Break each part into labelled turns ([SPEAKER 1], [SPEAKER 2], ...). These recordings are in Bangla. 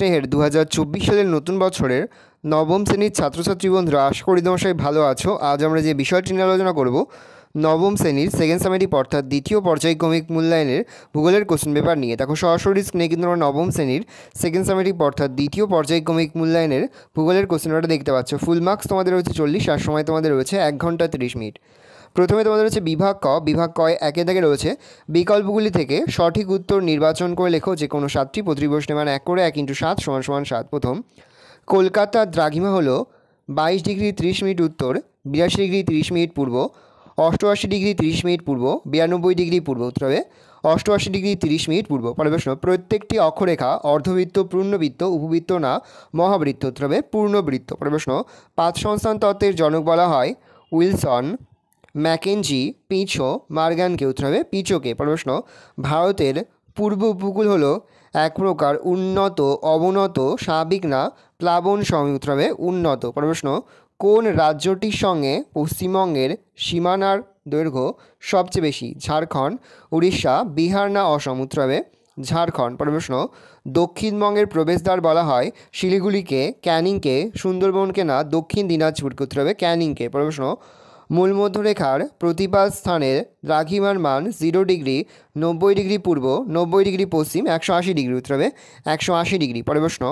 [SPEAKER 1] স্নেহের দু সালের নতুন বছরের নবম শ্রেণীর ছাত্রছাত্রী বন্ধুরা আশা করি তোমার ভালো আছো আজ আমরা যে বিষয়টি নিয়ে আলোচনা করব নবম শ্রেণীর সেকেন্ড সেমেটিভ অর্থাৎ দ্বিতীয় পর্যায়ক্রমিক মূল্যায়নের ভূগোলের কোশ্চেন পেপার নিয়ে দেখো সরাসরি স্ক্রিনে কিন্তু আমরা নবম শ্রেণীর সেকেন্ড সেমেটিভ অর্থাৎ দ্বিতীয় পর্যায়ক্রমিক মূল্যায়নের ভূগোলের কোশ্চেন পেপারটা দেখতে পাচ্ছ ফুল মার্কস তোমাদের রয়েছে চল্লিশ আর সময় তোমাদের রয়েছে এক ঘন্টা তিরিশ মিনিট প্রথমে তোমাদের হচ্ছে বিভাগ ক বিভাগ কয় একে থেকে রয়েছে বিকল্পগুলি থেকে সঠিক উত্তর নির্বাচন করে লেখো যে কোনো সাতটি প্রতিবর্ষে মান এক করে এক ইন্টু সাত সমান সমান সাত প্রথম কলকাতার দ্রাঘিমা হলো বাইশ ডিগ্রি ত্রিশ মিনিট উত্তর বিরাশি ডিগ্রি ত্রিশ মিনিট পূর্ব অষ্টআশি ডিগ্রি তিরিশ মিনিট পূর্ব বিরানব্বই ডিগ্রি পূর্ব উত্তর হবে অষ্টআশি ডিগ্রি তিরিশ মিনিট পূর্ব পরের প্রত্যেকটি অক্ষরেখা অর্ধবৃত্ত পূর্ণবৃত্ত উপবৃত্ত না মহাবৃত্ত উত্তর হবে পূর্ণবৃত্ত পরের পাঁচ সংস্থান তত্ত্বের জনক বলা হয় উইলসন ম্যাকেঞ্জি পিছো মার্গানকে উত্তর হবে পিচোকে প্রশ্ন ভারতের পূর্ব উপকূল হল এক প্রকার উন্নত অবনত স্বাভাবিক না প্লাবন সঙ্গে উত্তর হবে উন্নত প্রশ্ন কোন রাজ্যটির সঙ্গে পশ্চিমবঙ্গের সীমানার দৈর্ঘ্য সবচেয়ে বেশি ঝাড়খণ্ড উড়িষ্যা বিহার না অসম উত্তর হবে ঝাড়খণ্ড প্রশ্ন দক্ষিণবঙ্গের প্রবেশদ্বার বলা হয় শিলিগুড়িকে ক্যানিংকে সুন্দরবনকে না দক্ষিণ দিনাজপুরকে উত্তর হবে ক্যানিংকে প্রশ্ন মূল মধ্যরেখার প্রতিপাদ স্থানের দ্রাঘিমার মান জিরো ডিগ্রি নব্বই ডিগ্রি পূর্ব নব্বই ডিগ্রি পশ্চিম একশো আশি ডিগ্রি উত্তর হবে একশো আশি ডিগ্রি পরে প্রশ্ন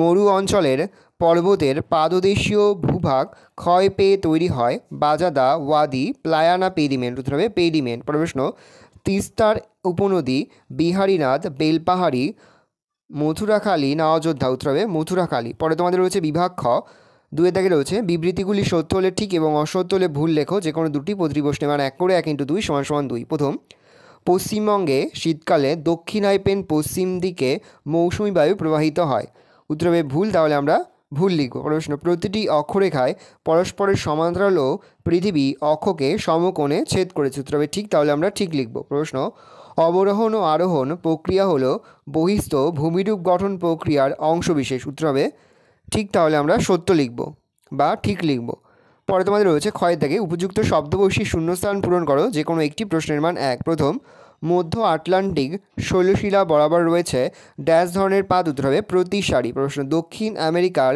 [SPEAKER 1] মরু অঞ্চলের পর্বতের পাদদেশীয় ভূভাগ ক্ষয় পেয়ে তৈরি হয় বাজাদা ওয়াদি প্লায়ানা পেডিমেন্ট উত্তর হবে পেডিমেন্ট পরে প্রশ্ন তিস্তার উপনদী বিহারীনাথ বেলপাহাড়ি মথুরাখালী না অযোধ্যা উত্তর হবে মথুরাখালী পরে তোমাদের রয়েছে বিভাগ খ দুয়ে দাগে রয়েছে বিবৃতিগুলি সত্য হলে ঠিক এবং অসত্য হলে ভুল লেখো যে কোনো দুটি প্রতিটি প্রশ্নে মান এক করে এক ইন্টু দুই সমান সমান দুই প্রথম পশ্চিমবঙ্গে শীতকালে দক্ষিণ আইপেন পশ্চিম দিকে মৌসুমি বায়ু প্রবাহিত হয় উত্তরবে ভুল তাহলে আমরা ভুল লিখব প্রশ্ন প্রতিটি অক্ষরেখায় পরস্পরের সমান্তরাল ও পৃথিবী অক্ষকে সমকোণে ছেদ করেছে উত্তরবে ঠিক তাহলে আমরা ঠিক লিখব প্রশ্ন অবরোহণ ও আরোহণ প্রক্রিয়া হল বহিস্থ ভূমিরূপ গঠন প্রক্রিয়ার অংশবিশেষ উত্তর হবে ঠিক তাহলে আমরা সত্য লিখব বা ঠিক লিখব পরে তোমাদের রয়েছে ক্ষয় থেকে উপযুক্ত শব্দ শূন্যস্থান পূরণ করো যে কোনো একটি প্রশ্নের মান এক প্রথম মধ্য আটলান্টিক শৈলশিলা বরাবর রয়েছে ড্যাশ ধরনের পাত উত্তর হবে প্রতি সারি প্রশ্ন দক্ষিণ আমেরিকার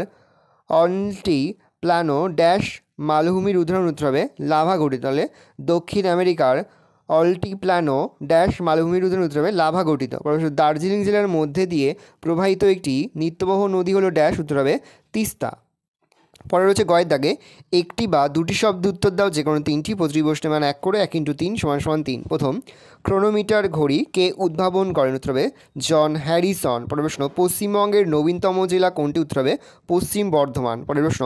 [SPEAKER 1] অন্টি প্লানো ড্যাশ মালভূমির উদাহরণ উত্তর হবে লাভা গঠিত দক্ষিণ আমেরিকার অলটিপ্ল্যানো ড্যাশ মালভূমির উদ্যান উত্তরে লাভা গঠিত দার্জিলিং জেলার মধ্যে দিয়ে প্রবাহিত একটি নিত্যবহ নদী হলো ড্যাশ উত্তরে তিস্তা পরে রয়েছে গয়ের দাগে একটি বা দুটি শব্দ উত্তর দাও যে কোনো তিনটি প্রতিটি প্রশ্নে মান এক করে এক ইন্টু তিন সমান সমান তিন প্রথম ক্রোনোমিটার ঘড়ি কে উদ্ভাবন করেন উত্তর হবে জন হ্যারিসন পরের প্রশ্ন পশ্চিমবঙ্গের নবীনতম জেলা কোনটি উত্তর হবে পশ্চিম বর্ধমান পরের প্রশ্ন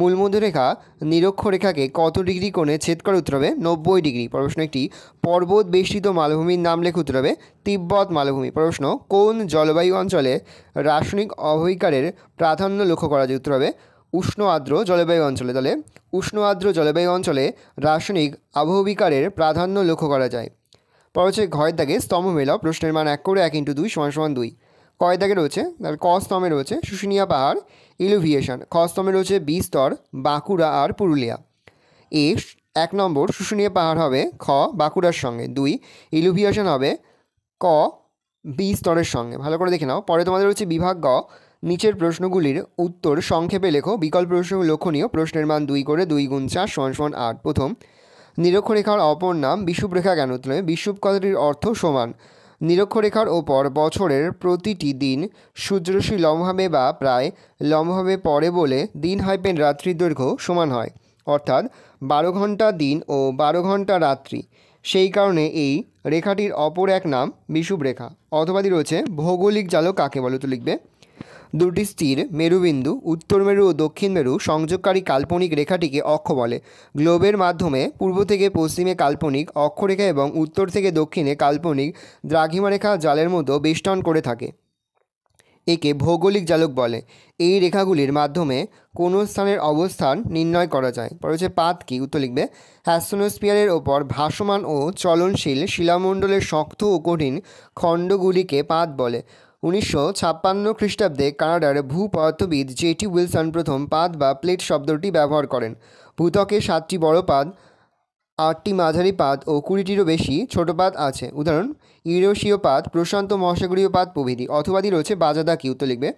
[SPEAKER 1] মূলমধ্যরেখা নিরক্ষরেখাকে কত ডিগ্রি কোণে ছেদ করে উত্তর হবে নব্বই ডিগ্রি পরের প্রশ্ন একটি পর্বত বেষ্টিত মালভূমির নাম লেখ উত্তর হবে তিব্বত মালভূমি প্রশ্ন কোন জলবায়ু অঞ্চলে রাসায়নিক অবহিকারের প্রাধান্য লক্ষ্য করা যায় উত্তর হবে উষ্ণ আর্দ্র জলবায়ু অঞ্চলে তাহলে উষ্ণ আর্দ্র জলবায়ু অঞ্চলে রাসায়নিক আবহবিকারের প্রাধান্য লক্ষ্য করা যায় পর হচ্ছে ঘয়ের দাগে স্তম্ভ মেলা প্রশ্নের মান এক করে এক ইন্টু দুই সমান সমান দুই কয় দাগে রয়েছে তাহলে ক স্তম্ভে রয়েছে শুশুনিয়া পাহাড় এলোভিয়েশন খ স্তম্ভে রয়েছে বিস্তর বাঁকুড়া আর পুরুলিয়া এ এক নম্বর শুশুনিয়া পাহাড় হবে খ বাঁকুড়ার সঙ্গে দুই এলোভিয়েশন হবে ক বি স্তরের সঙ্গে ভালো করে দেখে নাও পরে তোমাদের হচ্ছে বিভাগ গ নিচের প্রশ্নগুলির উত্তর সংক্ষেপে লেখো বিকল্প প্রশ্ন লক্ষণীয় প্রশ্নের মান দুই করে দুই গুণ চার সমান সমান আট প্রথম নিরক্ষরেখার অপর নাম বিষুবরেখা কেন নয় বিষুব কথাটির অর্থ সমান নিরক্ষরেখার ওপর বছরের প্রতিটি দিন সূর্যরশ্মি লম্বভাবে বা প্রায় লম্বভাবে পড়ে বলে দিন হাইপেন রাত্রির দৈর্ঘ্য সমান হয় অর্থাৎ বারো ঘন্টা দিন ও বারো ঘন্টা রাত্রি সেই কারণে এই রেখাটির অপর এক নাম বিষুবরেখা অথবাদি রয়েছে ভৌগোলিক জালক কাকে বলো তো লিখবে দুটি স্থির মেরুবিন্দু উত্তর মেরু ও দক্ষিণ মেরু সংযোগকারী কাল্পনিক রেখাটিকে অক্ষ বলে গ্লোবের মাধ্যমে পূর্ব থেকে পশ্চিমে কাল্পনিক অক্ষরেখা এবং উত্তর থেকে দক্ষিণে কাল্পনিক দ্রাঘিমারেখা জালের মতো বেষ্টন করে থাকে একে ভৌগোলিক জালক বলে এই রেখাগুলির মাধ্যমে কোনো স্থানের অবস্থান নির্ণয় করা যায় পরে হচ্ছে পাত কি উত্তর লিখবে হ্যাসোনোস্পিয়ারের ওপর ভাসমান ও চলনশীল শিলামণ্ডলের শক্ত ও কঠিন খণ্ডগুলিকে পাত বলে উনিশশো ছাপ্পান্ন খ্রিস্টাব্দে কানাডার ভূপদার্থবিদ জেটি উইলসন প্রথম পাদ বা প্লেট শব্দটি ব্যবহার করেন ভূতকে সাতটি বড় পাদ আটটি মাঝারি পাত ও কুড়িটিরও বেশি ছোট পাত আছে উদাহরণ ইউরোশীয় পাত প্রশান্ত মহাসাগরীয় পাত প্রভৃতি অথবাদি রয়েছে বাজাদা কিউত লিখবে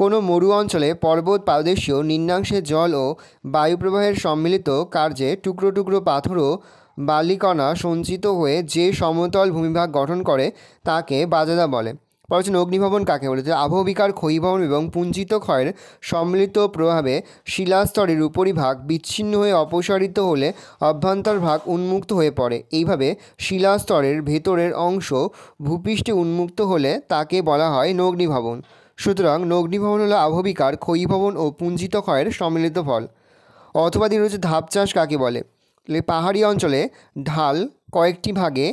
[SPEAKER 1] কোনো মরু অঞ্চলে পর্বত পাদেশীয় নিম্নাংশে জল ও বায়ুপ্রবাহের সম্মিলিত কার্যে টুকরো টুকরো পাথর ও বালিকণা সঞ্চিত হয়ে যে সমতল ভূমিভাগ গঠন করে তাকে বাজাদা বলে পরবর্তী অগ্নিভবন কাকে বলে যে আবহবিকার ক্ষয়ীভবন এবং পুঞ্জিত ক্ষয়ের সম্মিলিত প্রভাবে শিলাস্তরের উপরিভাগ বিচ্ছিন্ন হয়ে অপসারিত হলে অভ্যন্তর ভাগ উন্মুক্ত হয়ে পড়ে এইভাবে শিলাস্তরের ভেতরের অংশ ভূপৃষ্ঠে উন্মুক্ত হলে তাকে বলা হয় নগ্নিভবন সুতরাং নগ্নিভবন হলো আবহবিকার ক্ষয়ীভবন ও পুঞ্জিত ক্ষয়ের সম্মিলিত ফল অথবা দিন রয়েছে ধাপ চাষ কাকে বলে পাহাড়ি অঞ্চলে ঢাল কয়েকটি ভাগে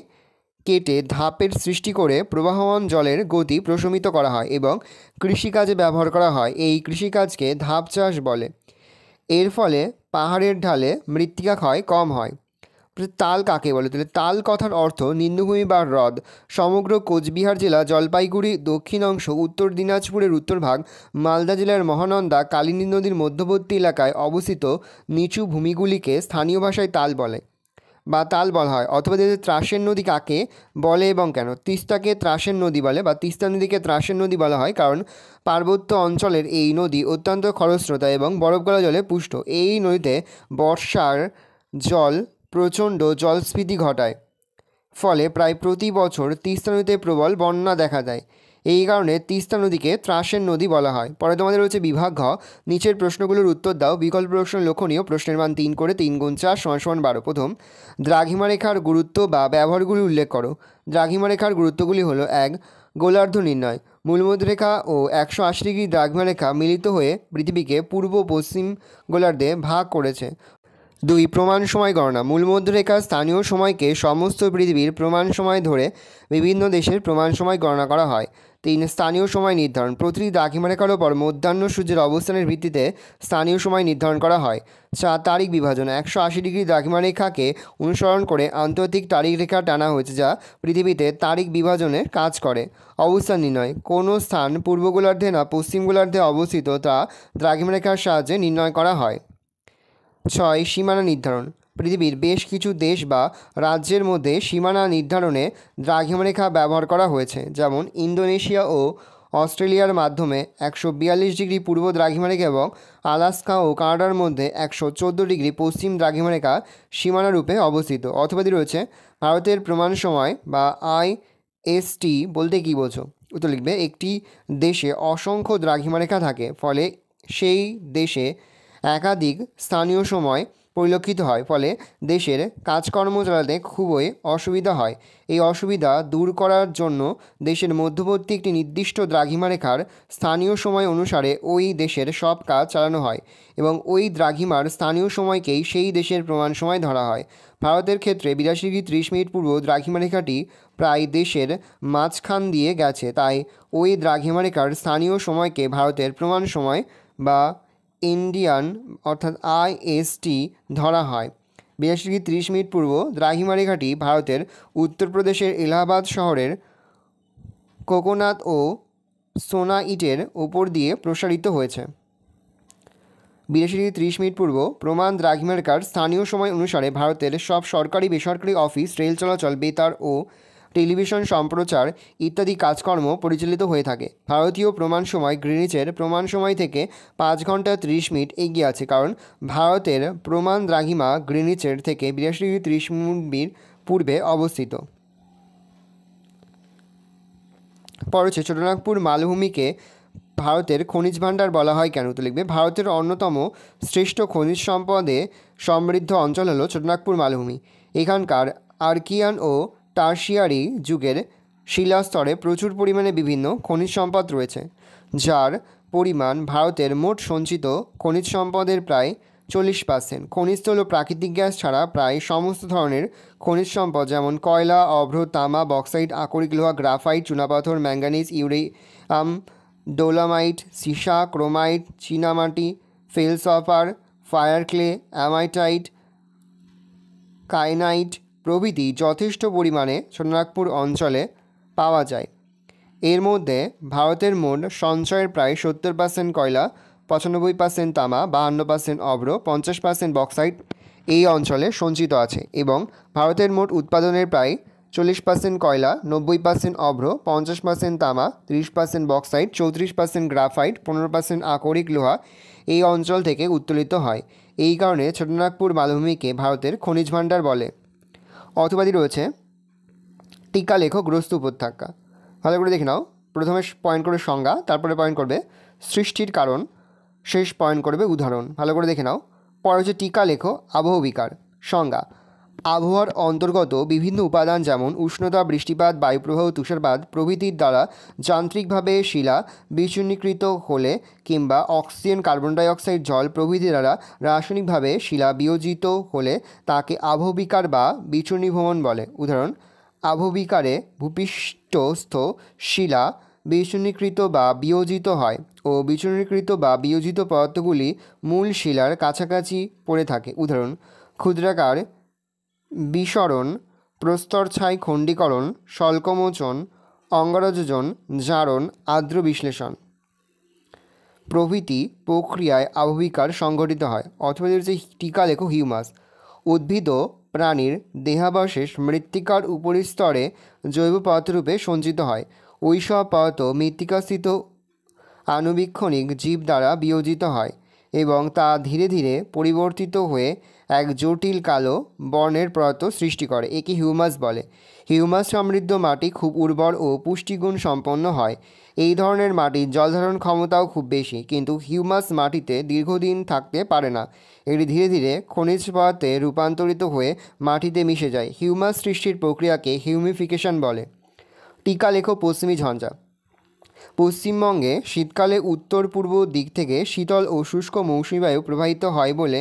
[SPEAKER 1] কেটে ধাপের সৃষ্টি করে প্রবাহমান জলের গতি প্রশমিত করা হয় এবং কৃষিকাজে ব্যবহার করা হয় এই কৃষিকাজকে ধাপ চাষ বলে এর ফলে পাহাড়ের ঢালে মৃত্তিকা ক্ষয় কম হয় তাল কাকে বলে তাহলে তাল কথার অর্থ নিম্নভূমি বা হ্রদ সমগ্র কোচবিহার জেলা জলপাইগুড়ি দক্ষিণ অংশ উত্তর দিনাজপুরের উত্তর ভাগ মালদা জেলার মহানন্দা কালিনী নদীর মধ্যবর্তী এলাকায় অবস্থিত নিচু ভূমিগুলিকে স্থানীয় ভাষায় তাল বলে বা তাল বলা হয় অথবা যদি ত্রাসের নদী কাকে বলে এবং কেন তিস্তাকে ত্রাসের নদী বলে বা তিস্তা নদীকে ত্রাসের নদী বলা হয় কারণ পার্বত্য অঞ্চলের এই নদী অত্যন্ত খরস্রোতা এবং বরফ গলা জলে পুষ্ট এই নদীতে বর্ষার জল প্রচণ্ড জলস্ফীতি ঘটায় ফলে প্রায় প্রতি বছর তিস্তা নদীতে প্রবল বন্যা দেখা যায় এই কারণে তিস্তা নদীকে ত্রাসের নদী বলা হয় পরে তোমাদের রয়েছে বিভাগ ঘ নিচের প্রশ্নগুলোর উত্তর দাও বিকল্প প্রশ্ন লক্ষণীয় প্রশ্নের মান তিন করে তিন গুণ চার সমান সমান বারো প্রথম দ্রাঘিমারেখার গুরুত্ব বা ব্যবহারগুলি উল্লেখ করো দ্রাঘিমারেখার গুরুত্বগুলি হলো এক গোলার্ধ নির্ণয় মূলমধ্যরেখা ও একশো আশি ডিগ্রি দ্রাঘিমারেখা মিলিত হয়ে পৃথিবীকে পূর্ব পশ্চিম গোলার্ধে ভাগ করেছে দুই প্রমাণ সময় গণনা মূল মধ্যরেখা স্থানীয় সময়কে সমস্ত পৃথিবীর প্রমাণ সময় ধরে বিভিন্ন দেশের প্রমাণ সময় গণনা করা হয় তিন স্থানীয় সময় নির্ধারণ প্রতিটি দ্রাঘিমারেখার ওপর মধ্যাহ্ন সূর্যের অবস্থানের ভিত্তিতে স্থানীয় সময় নির্ধারণ করা হয় চার তারিখ বিভাজন একশো আশি ডিগ্রি রেখাকে অনুসরণ করে আন্তর্জাতিক তারিখ রেখা টানা হয়েছে যা পৃথিবীতে তারিখ বিভাজনের কাজ করে অবস্থান নির্ণয় কোনো স্থান পূর্ব গোলার্ধে না পশ্চিম গোলার্ধে অবস্থিত তা দ্রাঘিমারেখার সাহায্যে নির্ণয় করা হয় ছয় সীমানা নির্ধারণ পৃথিবীর বেশ কিছু দেশ বা রাজ্যের মধ্যে সীমানা নির্ধারণে দ্রাঘিমরেখা ব্যবহার করা হয়েছে যেমন ইন্দোনেশিয়া ও অস্ট্রেলিয়ার মাধ্যমে একশো বিয়াল্লিশ ডিগ্রি পূর্ব দ্রাঘিমারেখা এবং আলাস্কা ও কানাডার মধ্যে একশো চোদ্দো ডিগ্রি পশ্চিম দ্রাঘিমারেখা সীমানা রূপে অবস্থিত অথবাদি রয়েছে ভারতের প্রমাণ সময় বা আই এসটি বলতে কী বোঝো উত্তর লিখবে একটি দেশে অসংখ্য দ্রাঘিমারেখা থাকে ফলে সেই দেশে একাধিক স্থানীয় সময় পরিলক্ষিত হয় ফলে দেশের কাজকর্ম চালাতে খুবই অসুবিধা হয় এই অসুবিধা দূর করার জন্য দেশের মধ্যবর্তী একটি নির্দিষ্ট দ্রাঘিমারেখার স্থানীয় সময় অনুসারে ওই দেশের সব কাজ চালানো হয় এবং ওই দ্রাঘিমার স্থানীয় সময়কেই সেই দেশের প্রমাণ সময় ধরা হয় ভারতের ক্ষেত্রে বিরাশি ডিগ্রি ত্রিশ মিনিট পূর্ব দ্রাঘিমারেখাটি প্রায় দেশের মাঝখান দিয়ে গেছে তাই ওই দ্রাঘিমারেখার স্থানীয় সময়কে ভারতের প্রমাণ সময় বা ইন্ডিয়ান অর্থাৎ আইএসটি ধরা হয় বিরাশি ডিগ্রি তিরিশ মিনিট পূর্ব দ্রাঘিমারি ঘাটি ভারতের উত্তরপ্রদেশের এলাহাবাদ শহরের কোকোনাথ ও সোনা ইটের ওপর দিয়ে প্রসারিত হয়েছে বিরাশি ডিগ্রি ত্রিশ মিনিট পূর্ব প্রমাণ দ্রাঘিমারেকার স্থানীয় সময় অনুসারে ভারতের সব সরকারি বেসরকারি অফিস রেল চলাচল বেতার ও টেলিভিশন সম্প্রচার ইত্যাদি কাজকর্ম পরিচালিত হয়ে থাকে ভারতীয় প্রমাণ সময় গ্রিনিচের প্রমাণ সময় থেকে পাঁচ ঘন্টা ত্রিশ মিনিট এগিয়ে আছে কারণ ভারতের প্রমাণ দ্রাঘিমা গ্রিনিচের থেকে বিরাশি ডিগ্রি ত্রিশ মিনিট পূর্বে অবস্থিত পর ছোটনাগপুর মালভূমিকে ভারতের খনিজ ভাণ্ডার বলা হয় কেন তো লিখবে ভারতের অন্যতম শ্রেষ্ঠ খনিজ সম্পদে সমৃদ্ধ অঞ্চল হলো ছোটনাগপুর মালভূমি এখানকার আর্কিয়ান ও টার্সিয়ারি যুগের শিলাস্তরে প্রচুর পরিমাণে বিভিন্ন খনিজ সম্পদ রয়েছে যার পরিমাণ ভারতের মোট সঞ্চিত খনিজ সম্পদের প্রায় চল্লিশ পার্সেন্ট খনিজ প্রাকৃতিক গ্যাস ছাড়া প্রায় সমস্ত ধরনের খনিজ সম্পদ যেমন কয়লা অভ্র তামা বক্সাইড আকরিক লোহা গ্রাফাইট চুনাপাথর ম্যাঙ্গানিজ ইউরিয়াম ডোলামাইট সিসা ক্রোমাইট চীনামাটি ফেলসফার ফায়ার ক্লে অ্যামাইটাইট কাইনাইট প্রভৃতি যথেষ্ট পরিমাণে সোনাগপুর অঞ্চলে পাওয়া যায় এর মধ্যে ভারতের মোট সঞ্চয়ের প্রায় সত্তর পার্সেন্ট কয়লা পঁচানব্বই পার্সেন্ট তামা বাহান্ন পার্সেন্ট অব্র পঞ্চাশ পার্সেন্ট বক্সাইট এই অঞ্চলে সঞ্চিত আছে এবং ভারতের মোট উৎপাদনের প্রায় চল্লিশ পার্সেন্ট কয়লা নব্বই পার্সেন্ট অভ্র পঞ্চাশ পার্সেন্ট তামা ত্রিশ পার্সেন্ট বক্সাইট চৌত্রিশ পার্সেন্ট গ্রাফাইট পনেরো পার্সেন্ট আকরিক লোহা এই অঞ্চল থেকে উত্তোলিত হয় এই কারণে ছোটনাগপুর মালভূমিকে ভারতের খনিজ ভাণ্ডার বলে অথবাদি রয়েছে টিকা লেখক গ্রস্ত উপত্যকা ভালো করে দেখে নাও প্রথমে পয়েন্ট করে সংজ্ঞা তারপরে পয়েন্ট করবে সৃষ্টির কারণ শেষ পয়েন্ট করবে উদাহরণ ভালো করে দেখে নাও পরে হচ্ছে টিকা লেখো আবহ বিকার সংজ্ঞা আবহাওয়ার অন্তর্গত বিভিন্ন উপাদান যেমন উষ্ণতা বৃষ্টিপাত বায়ুপ্রবাহ তুষারপাত প্রভৃতির দ্বারা যান্ত্রিকভাবে শিলা বিচূর্ণীকৃত হলে কিংবা অক্সিজেন কার্বন ডাইঅক্সাইড জল প্রভৃতি দ্বারা রাসায়নিকভাবে শিলা বিয়োজিত হলে তাকে আবহবিকার বা ভ্রমণ বলে উদাহরণ আবহবিকারে ভূপৃষ্ঠস্থ শিলা বিচূর্ণীকৃত বা বিয়োজিত হয় ও বিচূর্ণীকৃত বা বিয়োজিত পদার্থগুলি মূল শিলার কাছাকাছি পড়ে থাকে উদাহরণ ক্ষুদ্রাকার বিসরণ প্রস্তরছাই খণ্ডীকরণ শল্কমোচন অঙ্গরযোজন জারণ আর্দ্র বিশ্লেষণ প্রভৃতি প্রক্রিয়ায় আবহবিকার সংঘটিত হয় অথবা যে টিকা লেখো হিউমাস উদ্ভিদ প্রাণীর দেহাবশেষ মৃত্তিকার উপরিস্তরে জৈব পদার্থরূপে সঞ্চিত হয় ওইসব পদার্থ মৃত্তিকাস্থিত আনুবীক্ষণিক জীব দ্বারা বিয়োজিত হয় এবং তা ধীরে ধীরে পরিবর্তিত হয়ে এক জটিল কালো বর্ণের প্রয়ত সৃষ্টি করে একে হিউমাস বলে হিউমাস সমৃদ্ধ মাটি খুব উর্বর ও পুষ্টিগুণ সম্পন্ন হয় এই ধরনের মাটির জলধারণ ক্ষমতাও খুব বেশি কিন্তু হিউমাস মাটিতে দীর্ঘদিন থাকতে পারে না এটি ধীরে ধীরে খনিজ পদার্থে রূপান্তরিত হয়ে মাটিতে মিশে যায় হিউমাস সৃষ্টির প্রক্রিয়াকে হিউমিফিকেশন বলে টিকা লেখো পশ্চিমী ঝঞ্ঝা পশ্চিমবঙ্গে শীতকালে উত্তর পূর্ব দিক থেকে শীতল ও শুষ্ক মৌসুমি বায়ু প্রবাহিত হয় বলে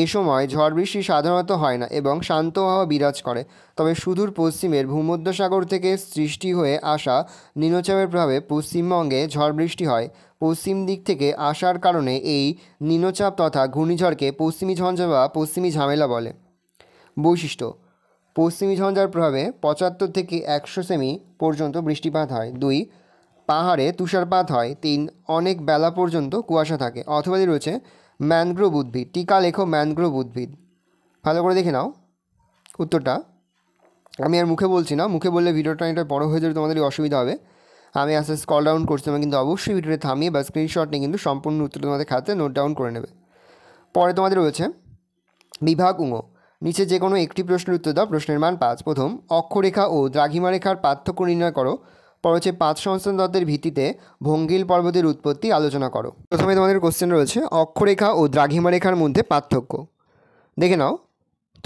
[SPEAKER 1] এই সময় ঝড় বৃষ্টি সাধারণত হয় না এবং শান্ত হওয়া বিরাজ করে তবে সুদূর পশ্চিমের ভূমধ্যসাগর থেকে সৃষ্টি হয়ে আসা নিম্নচাপের প্রভাবে পশ্চিমবঙ্গে ঝড় বৃষ্টি হয় পশ্চিম দিক থেকে আসার কারণে এই নিম্নচাপ তথা ঘূর্ণিঝড়কে পশ্চিমী ঝঞ্ঝা বা পশ্চিমী ঝামেলা বলে বৈশিষ্ট্য পশ্চিমী ঝঞ্ঝার প্রভাবে পঁচাত্তর থেকে একশো সেমি পর্যন্ত বৃষ্টিপাত হয় দুই পাহাড়ে তুষারপাত হয় তিন অনেক বেলা পর্যন্ত কুয়াশা থাকে অথবা রয়েছে ম্যানগ্রোভ উদ্ভিদ টিকা লেখো ম্যানগ্রোভ উদ্ভিদ ভালো করে দেখে নাও উত্তরটা আমি আর মুখে বলছি না মুখে বললে ভিডিওটা অনেকটা বড়ো হয়ে যাবে তোমাদের অসুবিধা হবে আমি আস্তে আস্তে কল ডাউন করছি কিন্তু অবশ্যই ভিডিওটা থামিয়ে বা স্ক্রিনশট নিয়ে কিন্তু সম্পূর্ণ উত্তর তোমাদের খাতে নোট ডাউন করে নেবে পরে তোমাদের রয়েছে বিভাগ উঙ নিচে যে কোনো একটি প্রশ্নের উত্তর দাও প্রশ্নের মান পাঁচ প্রথম অক্ষরেখা ও দ্রাঘিমা রেখার পার্থক্য নির্ণয় করো পর হচ্ছে পাঁচ সংস্থান তত্ত্বের ভিত্তিতে ভঙ্গিল পর্বতের উৎপত্তি আলোচনা করো প্রথমে তোমাদের কোশ্চেন রয়েছে অক্ষরেখা ও দ্রাঘিমা রেখার মধ্যে পার্থক্য দেখে নাও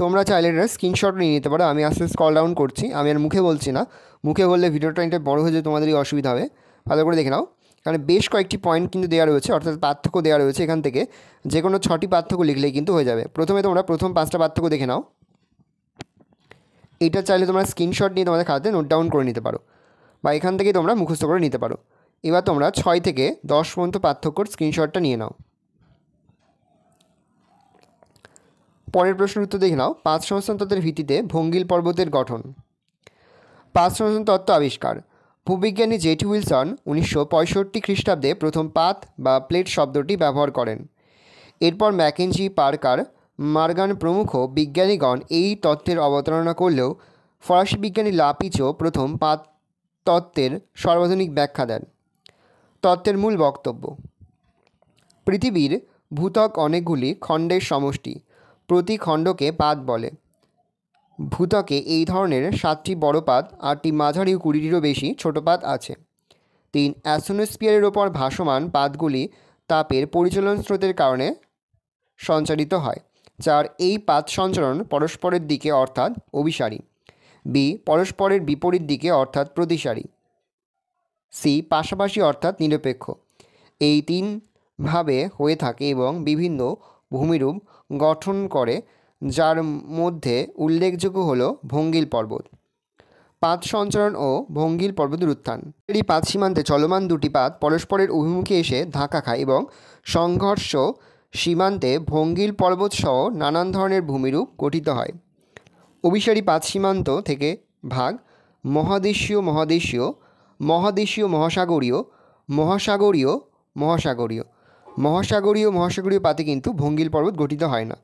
[SPEAKER 1] তোমরা চাইলে এটা স্ক্রিনশট নিয়ে নিতে পারো আমি আস্তে স্কল ডাউন করছি আমি আর মুখে বলছি না মুখে বললে ভিডিওটা এটা বড় হয়ে যায় তোমাদেরই অসুবিধা হবে ভালো করে দেখে নাও কারণ বেশ কয়েকটি পয়েন্ট কিন্তু দেওয়া রয়েছে অর্থাৎ পার্থক্য দেওয়া রয়েছে এখান থেকে যে কোনো ছটি পার্থক্য লিখলেই কিন্তু হয়ে যাবে প্রথমে তোমরা প্রথম পাঁচটা পার্থক্য দেখে নাও এটা চাইলে তোমরা স্ক্রিনশট নিয়ে তোমাদের খাতে নোট ডাউন করে নিতে পারো বা এখান থেকেই তোমরা মুখস্থ করে নিতে পারো এবার তোমরা ছয় থেকে দশ পর্যন্ত পার্থক্যর স্ক্রিনশটটা নিয়ে নাও পরের প্রশ্নের উত্তর দেখে নাও পাঁচ সংস্থান তত্ত্বের ভিত্তিতে ভঙ্গিল পর্বতের গঠন পাঁচ সংস্থান তত্ত্ব আবিষ্কার ভূবিজ্ঞানী জেটি উইলসন উনিশশো পঁয়ষট্টি খ্রিস্টাব্দে প্রথম পাত বা প্লেট শব্দটি ব্যবহার করেন এরপর ম্যাকেনজি পার্কার মার্গান প্রমুখ বিজ্ঞানীগণ এই তত্ত্বের অবতারণা করলেও ফরাসি বিজ্ঞানী লাপিচও প্রথম পাত তত্ত্বের সর্বাধুনিক ব্যাখ্যা দেন তত্ত্বের মূল বক্তব্য পৃথিবীর ভূতক অনেকগুলি খণ্ডের সমষ্টি প্রতি খণ্ডকে পাত বলে ভূতকে এই ধরনের সাতটি বড় পাত আটটি মাঝারি কুড়িটিরও বেশি ছোট পাত আছে তিন অ্যাসোনোস্পিয়ারের ওপর ভাসমান পাতগুলি তাপের পরিচলন স্রোতের কারণে সঞ্চারিত হয় যার এই পাত সঞ্চালন পরস্পরের দিকে অর্থাৎ অভিসারী বি পরস্পরের বিপরীত দিকে অর্থাৎ প্রতিসারী সি পাশাপাশি অর্থাৎ নিরপেক্ষ এই তিনভাবে হয়ে থাকে এবং বিভিন্ন ভূমিরূপ গঠন করে যার মধ্যে উল্লেখযোগ্য হল ভঙ্গিল পর্বত পাত সঞ্চরণ ও ভঙ্গিল পর্বতের উত্থান এই পাত সীমান্তে চলমান দুটি পাত পরস্পরের অভিমুখে এসে ধাক্কা খায় এবং সংঘর্ষ সীমান্তে ভঙ্গিল পর্বত সহ নানান ধরনের ভূমিরূপ গঠিত হয় অভিসারী পাঁচ সীমান্ত থেকে ভাগ মহাদেশীয় মহাদেশীয় মহাদেশীয় মহাসাগরীয় মহাসাগরীয় মহাসাগরীয় মহাসাগরীয় মহাসাগরীয় পাতে কিন্তু ভঙ্গিল পর্বত গঠিত হয় না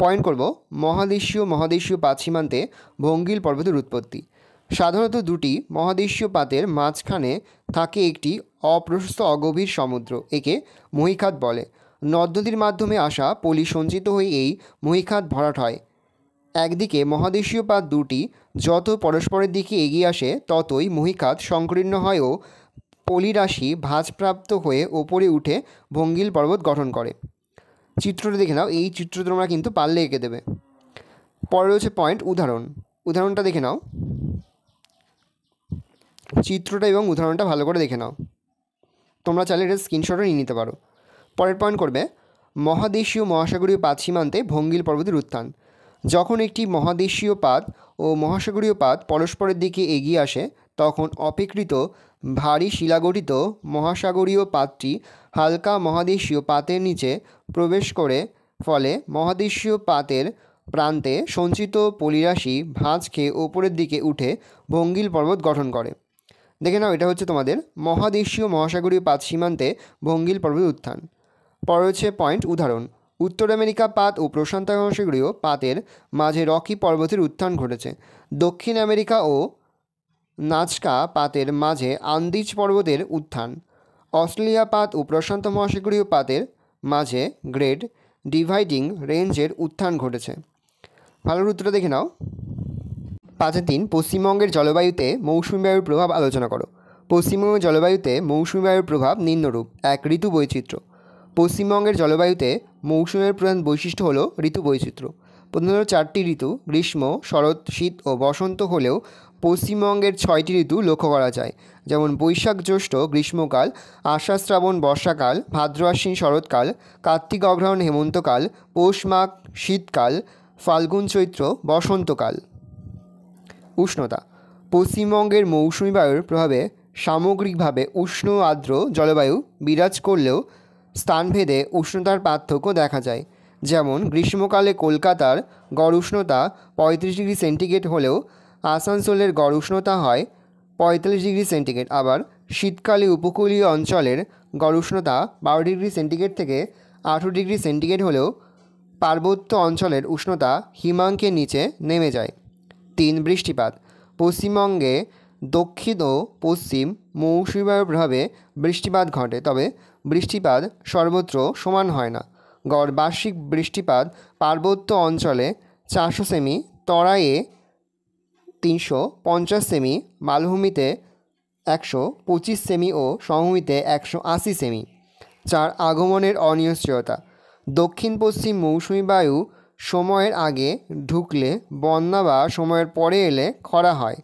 [SPEAKER 1] পয়েন্ট করব মহাদেশীয় মহাদেশীয় পাত সীমান্তে ভঙ্গিল পর্বতের উৎপত্তি সাধারণত দুটি মহাদেশীয় পাতের মাঝখানে থাকে একটি অপ্রশস্ত অগভীর সমুদ্র একে মহিখাত বলে নদ্যদীর মাধ্যমে আসা পলি সঞ্চিত হয়ে এই মহিখাত ভরাট হয় একদিকে মহাদেশীয় পাত দুটি যত পরস্পরের দিকে এগিয়ে আসে ততই মহিখাত সংকীর্ণ হয় ও পলিরাশি ভাঁজপ্রাপ্ত হয়ে ওপরে উঠে ভঙ্গিল পর্বত গঠন করে চিত্রটি দেখে নাও এই চিত্র তোমরা কিন্তু পাললে এঁকে দেবে পরে রয়েছে পয়েন্ট উদাহরণ উদাহরণটা দেখে নাও চিত্রটা এবং উদাহরণটা ভালো করে দেখে নাও তোমরা চাইলে এটা স্ক্রিনশটও নিয়ে নিতে পারো পরের পয়েন্ট করবে মহাদেশীয় মহাসাগরীয় পাত সীমান্তে ভঙ্গিল পর্বতের উত্থান যখন একটি মহাদেশীয় পাত ও মহাসাগরীয় পাত পরস্পরের দিকে এগিয়ে আসে তখন অপেকৃত ভারী শিলাগঠিত মহাসাগরীয় পাতটি হালকা মহাদেশীয় পাতের নিচে প্রবেশ করে ফলে মহাদেশীয় পাতের প্রান্তে সঞ্চিত পলিরাশি ভাঁজ খেয়ে ওপরের দিকে উঠে ভঙ্গিল পর্বত গঠন করে দেখে নাও এটা হচ্ছে তোমাদের মহাদেশীয় মহাসাগরীয় পাত সীমান্তে ভঙ্গিল পর্বত উত্থান পরে হচ্ছে পয়েন্ট উদাহরণ উত্তর আমেরিকা পাত ও প্রশান্ত মহাসাগরীয় পাতের মাঝে রকি পর্বতের উত্থান ঘটেছে দক্ষিণ আমেরিকা ও নাচকা পাতের মাঝে আন্দিজ পর্বতের উত্থান অস্ট্রেলিয়া পাত ও প্রশান্ত মহাসাগরীয় পাতের মাঝে গ্রেট ডিভাইডিং রেঞ্জের উত্থান ঘটেছে ভালোর উত্তর দেখে নাও পাঁচে তিন পশ্চিমবঙ্গের জলবায়ুতে মৌসুমী বায়ুর প্রভাব আলোচনা করো পশ্চিমবঙ্গের জলবায়ুতে মৌসুমী বায়ুর প্রভাব নিম্নরূপ এক ঋতু বৈচিত্র্য পশ্চিমবঙ্গের জলবায়ুতে মৌসুমের প্রধান বৈশিষ্ট্য হল ঋতু বৈচিত্র্য প্রধানত চারটি ঋতু গ্রীষ্ম শরৎ শীত ও বসন্ত হলেও পশ্চিমবঙ্গের ছয়টি ঋতু লক্ষ্য করা যায় যেমন বৈশাখ জ্যৈষ্ঠ গ্রীষ্মকাল আষাঢ় শ্রাবণ বর্ষাকাল ভাদ্র আশ্বিন শরৎকাল কার্তিক অগ্রহণ হেমন্তকাল পৌষ মাঘ শীতকাল ফাল্গুন চৈত্র বসন্তকাল উষ্ণতা পশ্চিমবঙ্গের মৌসুমি বায়ুর প্রভাবে সামগ্রিকভাবে উষ্ণ আর্দ্র জলবায়ু বিরাজ করলেও স্থানভেদে উষ্ণতার পার্থক্য দেখা যায় যেমন গ্রীষ্মকালে কলকাতার গড় উষ্ণতা পঁয়ত্রিশ ডিগ্রি সেন্টিগ্রেড হলেও আসানসোলের গড় উষ্ণতা হয় পঁয়তাল্লিশ ডিগ্রি সেন্টিগ্রেড আবার শীতকালে উপকূলীয় অঞ্চলের গড় উষ্ণতা বারো ডিগ্রি সেন্টিগ্রেড থেকে আঠেরো ডিগ্রি সেন্টিগ্রেড হলেও পার্বত্য অঞ্চলের উষ্ণতা হিমাঙ্কের নিচে নেমে যায় তিন বৃষ্টিপাত পশ্চিমবঙ্গে দক্ষিণ ও পশ্চিম মৌসুমী বৃষ্টিপাত ঘটে তবে বৃষ্টিপাত সর্বত্র সমান হয় না গড় বার্ষিক বৃষ্টিপাত পার্বত্য অঞ্চলে চারশো সেমি তরাইয়ে তিনশো পঞ্চাশ সেমি মালভূমিতে একশো পঁচিশ সেমি ও সমভূমিতে একশো আশি সেমি চার আগমনের অনিশ্চয়তা দক্ষিণ পশ্চিম মৌসুমি বায়ু সময়ের আগে ঢুকলে বন্যা বা সময়ের পরে এলে খরা হয়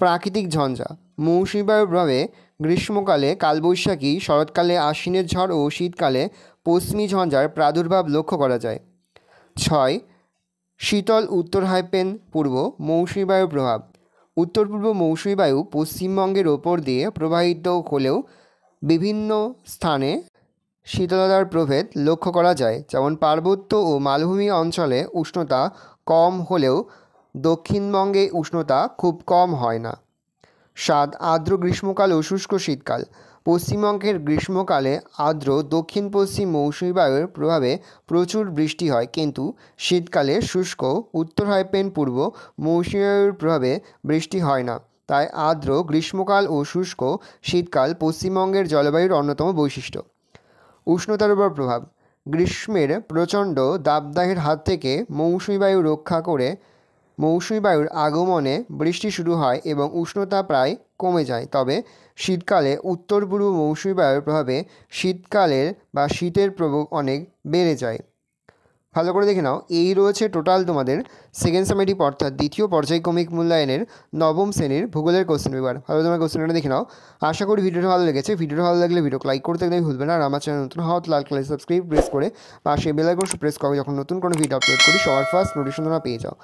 [SPEAKER 1] প্রাকৃতিক ঝঞ্ঝা মৌসুমি বায়ুর প্রভাবে গ্রীষ্মকালে কালবৈশাখী শরৎকালে আশ্বিনের ঝড় ও শীতকালে পশ্চিমী ঝঞ্ঝার প্রাদুর্ভাব লক্ষ্য করা যায় ছয় শীতল উত্তর হাইপেন পূর্ব মৌসুমী বায়ুর প্রভাব উত্তর পূর্ব মৌসুমী বায়ু পশ্চিমবঙ্গের ওপর দিয়ে প্রবাহিত হলেও বিভিন্ন স্থানে শীতলতার প্রভেদ লক্ষ্য করা যায় যেমন পার্বত্য ও মালভূমি অঞ্চলে উষ্ণতা কম হলেও দক্ষিণবঙ্গে উষ্ণতা খুব কম হয় না স্বাদ আর্দ্র গ্রীষ্মকাল ও শুষ্ক শীতকাল পশ্চিমবঙ্গের গ্রীষ্মকালে আর্দ্র দক্ষিণ পশ্চিম মৌসুমী বায়ুর প্রভাবে প্রচুর বৃষ্টি হয় কিন্তু শীতকালে শুষ্ক উত্তর হাইপেন পূর্ব মৌসুমী বায়ুর প্রভাবে বৃষ্টি হয় না তাই আর্দ্র গ্রীষ্মকাল ও শুষ্ক শীতকাল পশ্চিমবঙ্গের জলবায়ুর অন্যতম বৈশিষ্ট্য উষ্ণতার উপর প্রভাব গ্রীষ্মের প্রচণ্ড দাবদাহের হাত থেকে মৌসুমী বায়ু রক্ষা করে মৌসুমি বায়ুর আগমনে বৃষ্টি শুরু হয় এবং উষ্ণতা প্রায় কমে যায় তবে শীতকালে উত্তর পূর্ব মৌসুমি বায়ুর প্রভাবে শীতকালের বা শীতের প্রভাব অনেক বেড়ে যায় ভালো করে দেখে নাও এই রয়েছে টোটাল তোমাদের সেকেন্ড সামেটিভ অর্থাৎ দ্বিতীয় পর্যায়ক্রমিক মূল্যায়নের নবম শ্রেণীর ভূগোলের কোশ্চেন পেপার ভালো তোমার কোশ্চেনটা দেখে নাও আশা করি ভিডিওটা ভালো লেগেছে ভিডিওটা ভালো লাগলে ভিডিও লাইক করতে একদমই ভুলবে না আর আমার চ্যানেল নতুন হওয়া লাল কালার সাবস্ক্রাইব প্রেস করে পাশে বেলাইকন প্রেস করো যখন নতুন কোনো ভিডিও আপলোড করি সবার ফার্স্ট তোমরা পেয়ে যাও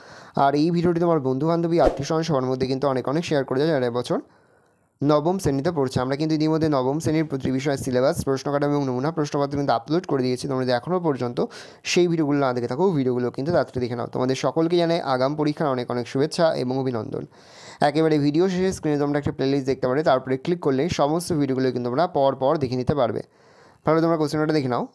[SPEAKER 1] আর এই ভিডিওটি তোমার বন্ধু বান্ধবী আত্মীয় সবার মধ্যে কিন্তু অনেক অনেক শেয়ার করে যাও যারা বছর নবম শ্রেণীতে পড়ছে আমরা কিন্তু ইতিমধ্যে নবম শ্রেণীর প্রতি বিষয়ের সিলেবাস প্রশ্ন কাটা এবং নমুনা প্রশ্নপত্র কিন্তু আপলোড করে দিয়েছি তোমরা এখনও পর্যন্ত সেই ভিডিওগুলো না দেখে থাকো ভিডিওগুলো কিন্তু তাড়াতাড়ি দেখে নাও তোমাদের সকলকে জানাই আগাম পরীক্ষার অনেক অনেক শুভেচ্ছা এবং অভিনন্দন একেবারে ভিডিও শেষে স্ক্রিনে তোমরা একটা প্লেলিস্ট দেখতে পারবে তারপরে ক্লিক করলে সমস্ত ভিডিওগুলো কিন্তু তোমরা পর পর দেখে নিতে পারবে তাহলে তোমরা কোশ্চেনটা দেখে নাও